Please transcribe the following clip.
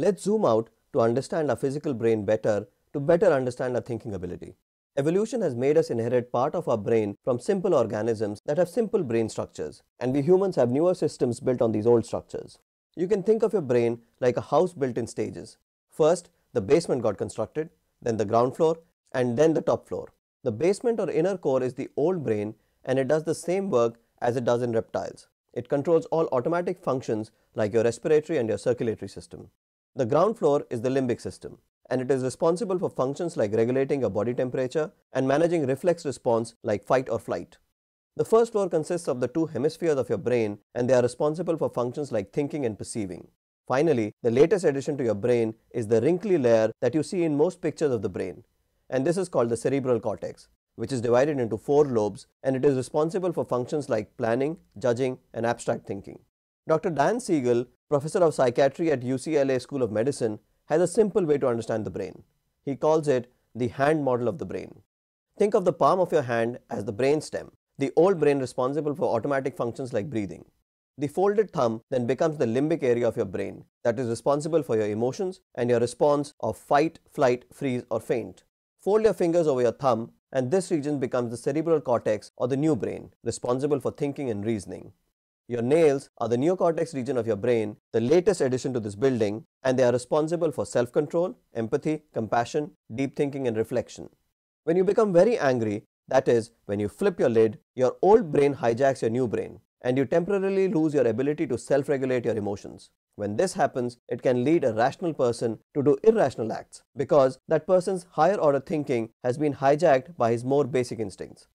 Let's zoom out to understand our physical brain better to better understand our thinking ability. Evolution has made us inherit part of our brain from simple organisms that have simple brain structures, and we humans have newer systems built on these old structures. You can think of your brain like a house built in stages. First, the basement got constructed, then the ground floor, and then the top floor. The basement or inner core is the old brain, and it does the same work as it does in reptiles. It controls all automatic functions like your respiratory and your circulatory system. The ground floor is the limbic system, and it is responsible for functions like regulating your body temperature and managing reflex response like fight or flight. The first floor consists of the two hemispheres of your brain, and they are responsible for functions like thinking and perceiving. Finally, the latest addition to your brain is the wrinkly layer that you see in most pictures of the brain, and this is called the cerebral cortex, which is divided into four lobes, and it is responsible for functions like planning, judging, and abstract thinking. Dr. Dan Siegel, professor of psychiatry at UCLA School of Medicine, has a simple way to understand the brain. He calls it the hand model of the brain. Think of the palm of your hand as the brain stem, the old brain responsible for automatic functions like breathing. The folded thumb then becomes the limbic area of your brain that is responsible for your emotions and your response of fight, flight, freeze or faint. Fold your fingers over your thumb and this region becomes the cerebral cortex or the new brain responsible for thinking and reasoning. Your nails are the neocortex region of your brain, the latest addition to this building, and they are responsible for self control, empathy, compassion, deep thinking, and reflection. When you become very angry, that is, when you flip your lid, your old brain hijacks your new brain, and you temporarily lose your ability to self regulate your emotions. When this happens, it can lead a rational person to do irrational acts because that person's higher order thinking has been hijacked by his more basic instincts.